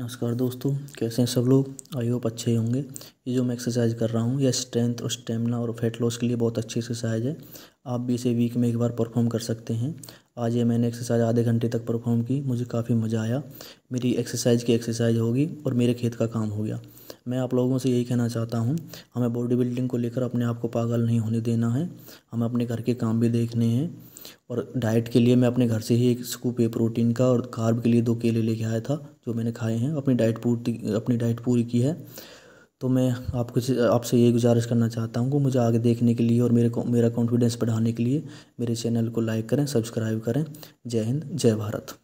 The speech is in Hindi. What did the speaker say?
नमस्कार दोस्तों कैसे हैं सब लोग आई होप अच्छे होंगे ये जो मैं एक्सरसाइज कर रहा हूँ यह स्ट्रेंथ और स्टेमिना और फैट लॉस के लिए बहुत अच्छी एक्सरसाइज है आप भी इसे वीक में एक बार परफॉर्म कर सकते हैं आज ये मैंने एक्सरसाइज आधे घंटे तक परफॉर्म की मुझे काफ़ी मज़ा आया मेरी एक्सरसाइज की एक्सरसाइज होगी और मेरे खेत का काम हो गया मैं आप लोगों से यही कहना चाहता हूँ हमें बॉडी बिल्डिंग को लेकर अपने आप को पागल नहीं होने देना है हमें अपने घर के काम भी देखने हैं और डाइट के लिए मैं अपने घर से ही एक स्कूप है प्रोटीन का और कार्ब के लिए दो केले लेके आया था जो मैंने खाए हैं अपनी डाइट पूर्ति अपनी डाइट पूरी की है तो मैं आपको आपसे ये गुजारिश करना चाहता हूँ कि मुझे आगे देखने के लिए और मेरे मेरा कॉन्फिडेंस बढ़ाने के लिए मेरे चैनल को लाइक करें सब्सक्राइब करें जय हिंद जय भारत